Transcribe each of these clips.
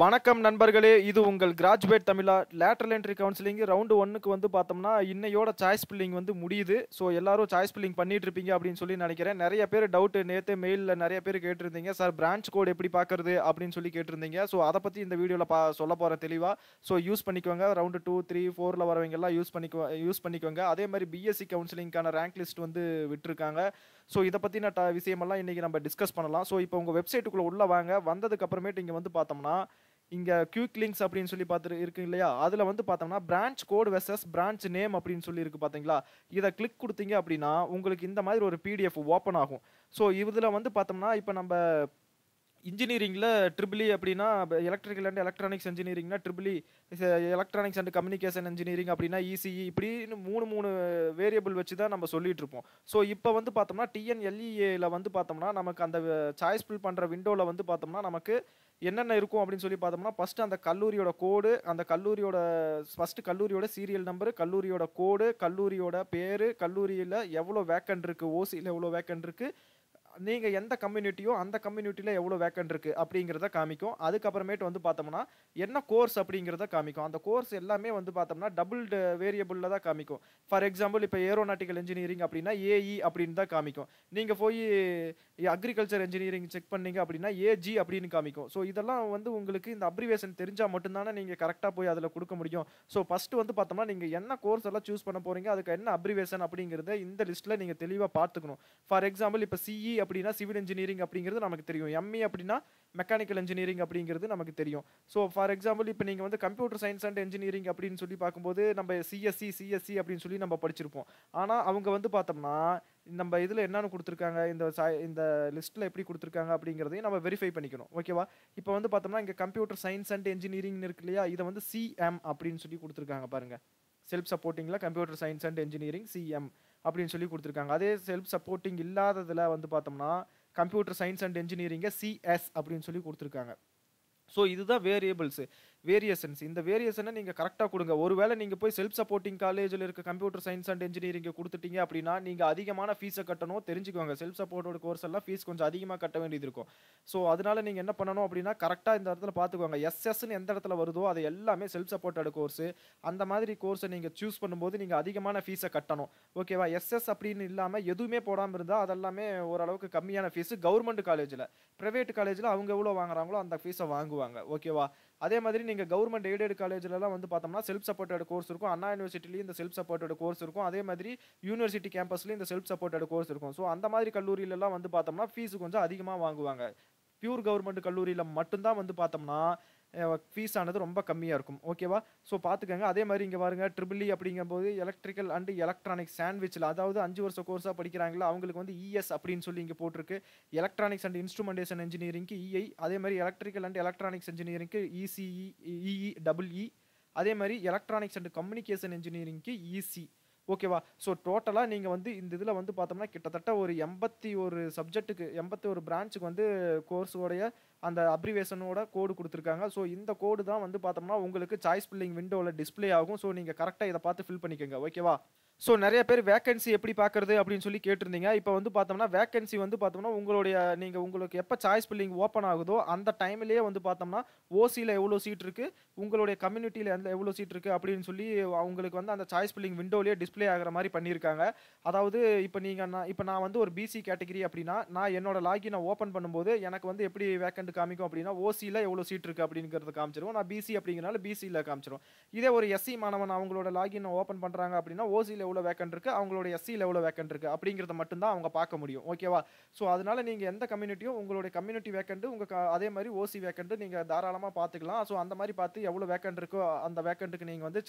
வணக்கம் நண்பர்களே இது உங்கள் கிராஜுவேட் தமிழா லேட்டர் என்ட்ரி கவுன்சிலிங் ரவுண்டு ஒன்றுக்கு வந்து பார்த்தோம்னா இன்னையோட சாய்ஸ் பில்லிங் வந்து முடியுது ஸோ எல்லாரும் சாய்ஸ் பில்லிங் பண்ணிட்டு இருப்பீங்க அப்படின்னு சொல்லி நினைக்கிறேன் நிறைய பேர் டவுட் நேற்று மெயிலில் நிறைய பேர் கேட்டிருந்தீங்க சார் பிரான்ச் கோட் எப்படி பார்க்குறது அப்படின்னு சொல்லி கேட்டிருந்தீங்க ஸோ அதை பற்றி இந்த வீடியோவில் பா சொல்ல போகிறேன் தெளிவாக ஸோ யூஸ் பண்ணிக்கோங்க ரவுண்டு டூ த்ரீ ஃபோரில் வரவங்கெல்லாம் யூஸ் பண்ணிக்கோ யூஸ் பண்ணிக்கோங்க அதே மாதிரி பிஎஸ்சி கவுன்சிலிங்கான ரேங்க் லிஸ்ட் வந்து விட்டுருக்காங்க ஸோ இதை பற்றின ட விஷயமெல்லாம் இன்றைக்கி நம்ம டிஸ்கஸ் பண்ணலாம் ஸோ இப்போ உங்கள் வெப்சைட்டுக்குள்ளே உள்ளே வாங்க வந்ததுக்கப்புறமேட்டு இங்கே வந்து பார்த்தோம்னா இங்கே குயிக் லிங்க்ஸ் அப்படின்னு சொல்லி பார்த்துட்டு இருக்கு இல்லையா அதில் வந்து பார்த்தோம்னா branch code versus branch name அப்படின்னு சொல்லி இருக்குது பார்த்தீங்களா இதை கிளிக் கொடுத்தீங்க அப்படின்னா உங்களுக்கு இந்த மாதிரி ஒரு பிடிஎஃப் ஓப்பன் ஆகும் ஸோ இதில் வந்து பார்த்தோம்னா இப்போ நம்ம இன்ஜினியரிங்கில் ட்ரிபிளி e அப்படின்னா எலக்ட்ரிக்கல் அண்ட் எலக்ட்ரானிக்ஸ் இன்ஜினியரிங்னா triple E electronics and communication engineering அப்படின்னா இசிஇ e e இப்படின்னு மூணு மூணு வேரியபிள் வச்சு தான் நம்ம சொல்லிகிட்டு இருப்போம் ஸோ இப்போ வந்து பார்த்தோம்னா டிஎன்எல்இஏல வந்து பார்த்தோம்னா நமக்கு அந்த சாய்ஸ் ஃபில் பண்ணுற விண்டோவில் வந்து பார்த்தோம்னா நமக்கு என்னென்ன இருக்கும் அப்படின்னு சொல்லி பார்த்தோம்னா ஃபஸ்ட்டு அந்த கல்லூரியோட கோடு அந்த கல்லூரியோட ஃபஸ்ட்டு கல்லூரியோட சீரியல் நம்பரு கல்லூரியோட கோடு கல்லூரியோட பேர் கல்லூரியில் எவ்வளோ வேக்கண்ட் இருக்குது ஓசியில் எவ்வளோ வேக்கண்ட் இருக்குது நீங்கள் எந்த கம்யூனிட்டியோ அந்த கம்யூனிட்டியில் எவ்வளோ வேக்கன்ட் இருக்குது அப்படிங்கிறத காமிக்கும் அதுக்கப்புறமேட்டு வந்து பார்த்தோம்னா என்ன கோர்ஸ் அப்படிங்கிறத காமிக்கும் அந்த கோர்ஸ் எல்லாமே வந்து பார்த்தோம்னா டபுள் வேரியபிளில் தான் காமிக்கும் ஃபார் எக்ஸாம்பிள் இப்போ ஏரோநாட்டிக்கல் இன்ஜினியரிங் அப்படின்னா ஏஇ e அப்படின்னு தான் காமிக்கும் நீங்கள் போய் அக்ரிகல்ச்சர் இன்ஜினியரிங் செக் பண்ணீங்க அப்படின்னா ஏஜி அப்படின்னு காமிக்கும் ஸோ இதெல்லாம் வந்து உங்களுக்கு இந்த அப்ரிவேஷன் தெரிஞ்சால் மட்டும்தானே நீங்கள் கரெக்டாக போய் அதில் கொடுக்க முடியும் ஸோ ஃபஸ்ட்டு வந்து பார்த்தோம்னா நீங்கள் என்ன கோர்ஸ் எல்லாம் சூஸ் பண்ண போகிறீங்க அதுக்கு என்ன அப்ரிவேஷன் அப்படிங்கிறத இந்த லிஸ்ட்டில் நீங்கள் தெளிவாக பார்த்துக்கணும் ஃபார் எக்ஸாம்பிள் இப்போ சிஇ அப்படின்னா சிவில் இன்ஜினியரிங் அப்படிங்கிறது நமக்கு தெரியும் எம்இ e அப்படின்னா மெக்கானிக்கல் இன்ஜினியரிங் அப்படிங்கிறது நமக்கு தெரியும் ஸோ ஃபார் எக்ஸாம்பிள் இப்போ நீங்கள் வந்து கம்ப்யூட்டர் சயின்ஸ் அண்ட் இன்ஜினியரிங் அப்படின்னு சொல்லி பார்க்கும்போது நம்ம சிஎஸ்சி சிஎஸ்சி e, e அப்படின்னு சொல்லி நம்ம படிச்சிருப்போம் ஆனால் அவங்க வந்து பார்த்தோம்னா நம்ம இதில் என்னென்னு கொடுத்துருக்காங்க இந்த சா இந்த லிஸ்ட்டில் எப்படி கொடுத்துருக்காங்க அப்படிங்கிறதையும் நம்ம வெரிஃபை பண்ணிக்கணும் ஓகேவா இப்போ வந்து பார்த்தோம்னா இங்கே கம்ப்யூட்டர் சயின்ஸ் அண்ட் இன்ஜினியரிங்னு இருக்கு இல்லையா இதை வந்து சிஎம் அப்படின்னு சொல்லி கொடுத்துருக்காங்க பாருங்கள் செல்ஃப் சப்போர்ட்டிங்கில் computer science and engineering CM அப்படின்னு சொல்லி கொடுத்துருக்காங்க அதே செல்ஃப் சப்போர்ட்டிங் இல்லாததில் வந்து பார்த்தோம்னா கம்ப்யூட்டர் சயின்ஸ் அண்ட் என்ஜினியரிங்கை சிஎஸ் அப்படின்னு சொல்லி கொடுத்துருக்காங்க ஸோ இதுதான் வேரியபிள்ஸு வேரியேஷன்ஸ் இந்த வேரியேஷனை நீங்கள் கரெக்டாக கொடுங்க ஒருவேளை நீங்கள் போய் செல்ஃப் சப்போர்ட்டிங் காலேஜில் இருக்க கம்ப்யூட்டர் சயின்ஸ் அண்ட் இன்ஜினியரிங் கொடுத்துட்டீங்க அப்படின்னா நீங்கள் அதிகமான ஃபீஸை கட்டணும் தெரிஞ்சுக்குவாங்க செல்ஃப் சப்போர்ட்டோட கோர்ஸ் எல்லாம் ஃபீஸ் கொஞ்சம் அதிகமாக கட்ட வேண்டியது இருக்கும் ஸோ அதனால நீங்கள் என்ன பண்ணணும் அப்படின்னா கரெக்டாக இந்த இடத்துல பார்த்துக்குவாங்க எஸ்எஸ்ன்னு எந்த இடத்துல வருதோ அது எல்லாமே செல்ஃப் சப்போர்ட்டோட கோர்ஸ் அந்த மாதிரி கோர்ஸை நீங்கள் சூஸ் பண்ணும்போது நீங்கள் அதிகமான ஃபீஸை கட்டணும் ஓகேவா எஸ்எஸ் அப்படின்னு இல்லாமல் எதுவுமே போடாமல் இருந்தால் அதெல்லாமே ஓரளவுக்கு கம்மியான ஃபீஸு கவர்மெண்ட் காலேஜில் ப்ரைவேட் காலேஜில் அவங்க எவ்வளோ வாங்குறாங்களோ அந்த ஃபீஸை வாங்குவாங்க ஓகேவா அதே மாதிரி நீங்கள் கவர்மெண்ட் எய்டட் காலேஜ்லலாம் வந்து பார்த்தோம்னா செல்ஃப் சப்போர்ட்டட் கோர்ஸ் இருக்கும் அண்ணா யூனிவர்சிட்டிலையும் இந்த செல்ஃப் சப்போர்ட்டட் கோர்ஸ் இருக்கும் அதே மாதிரி யூனிவர்சிட்டி கேம்பஸ்லேயும் இந்த செல்ஃப் சப்போர்ட்டட் கோர்ஸ் இருக்கும் ஸோ அந்த மாதிரி கல்லூரியிலலாம் வந்து பார்த்தோம்னா ஃபீஸ் கொஞ்சம் அதிகமாக வாங்குவாங்க பியூர் கவர்மெண்ட் கல்லூரியில் மட்டும்தான் வந்து பார்த்தோம்னா ஃபீஸ் ஆனது ரொம்ப கம்மியாக இருக்கும் ஓகேவா ஸோ பார்த்துக்கோங்க அதே மாதிரி இங்கே பாருங்கள் ட்ரிபிள்இ e அப்படிங்கும்போது எலக்ட்ரிக்கல் அண்டு எலக்ட்ரானிக் சாண்ட்விச்சில் அதாவது அஞ்சு வருஷம் கோர்ஸாக படிக்கிறாங்களோ அவங்களுக்கு வந்து இஎஸ் e அப்படின்னு சொல்லி இங்கே போட்டிருக்கு எலக்ட்ரானிக்ஸ் அண்ட் இன்ஸ்ட்ருமெண்டேஷன் இன்ஜினியரிங்க்கு இஐ அதே மாதிரி எலக்ட்ரிக்கல் அண்ட் எலக்ட்ரானிக்ஸ் இன்ஜினியரிங்க்கு இசிஇ இஇ டபுள்இ அதே மாதிரி எலக்ட்ரானிக்ஸ் அண்ட் கம்யூனிகேஷன் இன்ஜினியரிங்க்கு இசி ஓகேவா ஸோ டோட்டலாக நீங்கள் வந்து இந்த இதில் வந்து பார்த்தோம்னா கிட்டத்தட்ட ஒரு எண்பத்தி ஒரு சப்ஜெக்ட்டுக்கு எண்பத்தி ஒரு பிரான்ச்சுக்கு வந்து கோர்ஸோடைய அந்த அப்ரிவேஷனோட கோடு கொடுத்துருக்காங்க ஸோ இந்த கோடு தான் வந்து பார்த்தோம்னா உங்களுக்கு சாய்ஸ் பில்லிங் விண்டோவில் டிஸ்பிளே ஆகும் ஸோ நீங்கள் கரெக்டாக இதை பார்த்து ஃபில் பண்ணிக்கோங்க ஓகேவா ஸோ நிறைய பேர் வேக்கன்சி எப்படி பார்க்குறது அப்படின்னு சொல்லி கேட்டிருந்தீங்க இப்போ வந்து பார்த்தோம்னா வேக்கன்சி வந்து பார்த்தோம்னா உங்களுடைய நீங்கள் உங்களுக்கு எப்போ சாய்ஸ் பில்லிங் ஓப்பன் ஆகுதோ அந்த டைம்லேயே வந்து பார்த்தோம்னா ஓசியில் எவ்வளோ சீட் இருக்குது உங்களுடைய கம்யூனிட்டியில் எந்த எவ்வளோ சீட் இருக்குது அப்படின்னு சொல்லி அவங்களுக்கு வந்து அந்த சாய்ஸ் பில்லிங் விண்டோலேயே டிஸ்பிளே ஆகிற மாதிரி பண்ணியிருக்காங்க அதாவது இப்போ நீங்கள் நான் இப்போ நான் வந்து ஒரு பிசி கேட்டகிரி அப்படின்னா நான் என்னோட லாகினை ஓப்பன் பண்ணும்போது எனக்கு வந்து எப்படி வேக்கன்ட் காமிக்கும் அப்படின்னா ஓசியில் எவ்வளோ சீட் இருக்குது அப்படிங்கிறத காமிச்சிருவோம் நான் பிசி அப்படிங்கிறனால பிசியில் காமிச்சிருவோம் இதே ஒரு எஸ்சி மாணவன் அவங்களோட லாகின் ஓப்பன் பண்ணுறாங்க அப்படின்னா ஓசியில் எவ்வளோ வேக்கன்ட் இருக்குது அவங்களோட எஸ்சியில் எவ்வளோ வேக்கன்ட் இருக்குது அப்படிங்கிறத மட்டும்தான் அவங்க பார்க்க முடியும் ஓகேவா ஸோ அதனால் நீங்கள் எந்த கம்யூனிட்டியும் உங்களுடைய கம்யூனிட்டி வேக்கண்ட் உங்கள் அதே மாதிரி ஓசி வேக்கண்ட் நீங்கள் தாராளமாக பார்த்துக்கலாம் ஸோ அந்த மாதிரி பார்த்து எவ்வளோ வேக்கண்ட் இருக்கோ அந்த வேக்கண்ட்டுக்கு நீங்கள் வந்து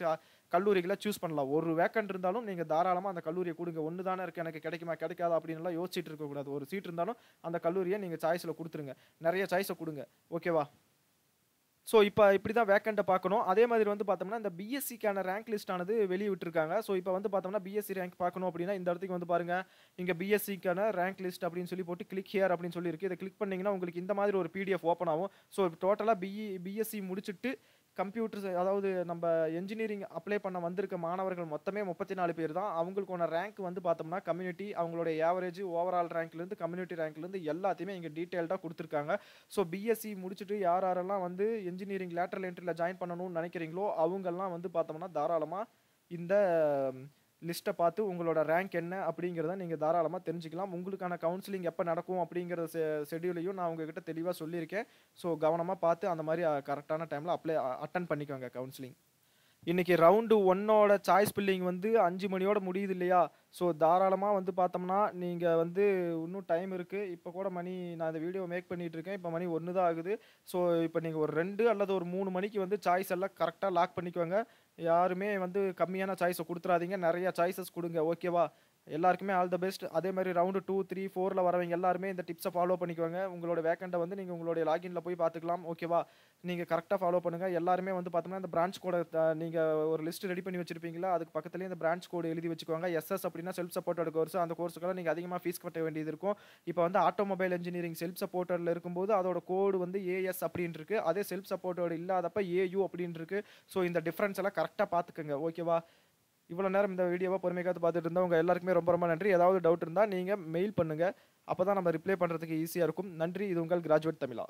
கல்லூரிகளை சூஸ் பண்ணலாம் ஒரு வேக்கண்ட் இருந்தாலும் நீங்கள் தாராளமாக அந்த கல்லூரியை கொடுங்க ஒன்று தானே இருக்குது எனக்கு கிடைக்குமா கிடைக்காது அப்படின்லாம் யோசிச்சுட்டு இருக்கக்கூடாது ஒரு சீட் இருந்தாலும் அந்த கல்லூரியை நீங்கள் சாய்ஸில் கொடுத்துருங்க நிறைய சாய்ஸ் சாய்ஸை கொடுங்க ஓகேவா ஸோ இப்போ இப்படி தான் வேக்கண்ட்டை பார்க்கணும் அதே மாதிரி வந்து பார்த்தோம்னா இந்த பிஎஸ்சிக்கான ரேங்க் லிஸ்ட் ஆனது வெளியே விட்டுருக்காங்க ஸோ இப்போ வந்து பார்த்தோம்னா பிஎஸ்சி ரேங்க் பார்க்கணும் அப்படின்னா இந்த இடத்துக்கு வந்து பாருங்கள் இங்கே பிஎஸ்சிக்கான ரேங்க் லிஸ்ட் அப்படின்னு சொல்லி போட்டு கிளிக் ஹியர் அப்படின்னு சொல்லி இதை கிளிக் பண்ணிங்கன்னா உங்களுக்கு இந்த மாதிரி ஒரு பிடிஎஃப் ஓப்பன் ஆகும் ஸோ டோட்டலாக பிஇ பிஎஸ்சி முடிச்சுட்டு கம்ப்யூட்டர்ஸ் அதாவது நம்ம என்ஜினியரிங் அப்ளை பண்ண வந்திருக்க மாணவர்கள் மொத்தமே முப்பத்தி நாலு பேர் தான் அவங்களுக்கான ரேங்க் வந்து பார்த்தோம்னா கம்யூனிட்டி அவங்களுடைய ஏவரேஜ் ஓவரால் ரேங்க்லேருந்து கம்யூனிட்டி ரேங்க்லேருந்து எல்லாத்தையுமே இங்கே டீட்டெயில்டாக கொடுத்துருக்காங்க ஸோ பிஎஸ்சி முடிச்சுட்டு யார் யாரெல்லாம் வந்து என்ஜினியரிங் லேட்டரல் என்ட்ரியில் ஜாயின் பண்ணணும்னு நினைக்கிறீங்களோ அவங்கெல்லாம் வந்து பார்த்தோம்னா தாராளமாக இந்த லிஸ்ட்டை பார்த்து உங்களோட ரேங்க் என்ன அப்படிங்கிறத நீங்கள் தாராளமாக தெரிஞ்சுக்கலாம் உங்களுக்கான கவுன்சிலிங் எப்போ நடக்கும் அப்படிங்கிற ஷெடியூலையும் நான் உங்ககிட்ட தெளிவாக சொல்லியிருக்கேன் ஸோ கவனமாக பார்த்து அந்த மாதிரி கரெக்டான டைமில் அப்ளை அட்டன் பண்ணிக்கோங்க கவுன்சிலிங் இன்றைக்கி ரவுண்டு ஒன்னோட சாய்ஸ் பில்லிங் வந்து அஞ்சு மணியோட முடியுது இல்லையா ஸோ தாராளமாக வந்து பார்த்தோம்னா நீங்கள் வந்து இன்னும் டைம் இருக்குது இப்போ கூட மணி நான் இந்த வீடியோ மேக் பண்ணிகிட்டு இருக்கேன் இப்போ மணி ஒன்று தான் ஆகுது ஸோ இப்போ நீங்கள் ஒரு ரெண்டு அல்லது ஒரு மூணு மணிக்கு வந்து சாய்ஸ் எல்லாம் கரெக்டாக லாக் பண்ணிக்குவாங்க யாருமே வந்து கம்மியான சாய்ஸை கொடுத்துறாதீங்க நிறையா சாய்ஸஸ் கொடுங்க ஓகேவா எல்லாருக்குமே ஆல் த பெஸ்ட் அதே மாதிரி ரவுண்டு டூ த்ரீ ஃபோரில் வரவங்க எல்லாருமே இந்த டிப்ஸை ஃபாலோ பண்ணிக்குவாங்க உங்களோட வேக்கண்ட்டை வந்து நீங்கள் உங்களுடைய லாகின்ல போய் பார்த்துக்கலாம் ஓகேவா நீங்கள் கரெக்டாக ஃபாலோ பண்ணுங்கள் எல்லாருமே வந்து பார்த்தோம்னா இந்த பிரான்ச் கோடை நீங்கள் ஒரு லிஸ்ட் ரெடி பண்ணி வச்சிருப்பீங்களா அதுக்கு பக்கத்துலேயே இந்த பிரான்ச் கோடு எழுதி வச்சுக்கோங்க எஸ்எஸ் அப்படின்னா செல்ஃப் சப்போர்ட்டட் கோர்ஸ் அந்த கோர்ஸுக்கெல்லாம் நீங்கள் அதிகமாக ஃபீஸ் கட்ட வேண்டியது இருக்கும் இப்போ வந்து ஆட்டோமொபைல் இன்ஜினியரிங் செல்ஃப் சப்போர்ட்டடில் இருக்கும்போது அதோட கோடு வந்து ஏஎஸ் அப்படின்னு இருக்குது அதே செல்ஃப் சப்போர்ட்டோட இல்லாதப்ப ஏயு அப்படின்னு இருக்குது ஸோ இந்த டிஃப்ரென்ஸ் எல்லாம் கரெக்டாக பார்த்துக்கோங்க ஓகேவா இவ்வளோ நேரம் இந்த வீடியோவை பொறுமைக்காக பார்த்துட்டு இருந்தால் உங்கள் எல்லாருக்குமே ரொம்ப ரொம்ப நன்றி ஏதாவது டவுட் இருந்தால் நீங்கள் மெயில் பண்ணுங்கள் அப்போ தான் நம்ம ரிப்ளை பண்ணுறதுக்கு ஈஸியாக இருக்கும் நன்றி இது உங்கள் கிராஜுவேட் தமிழா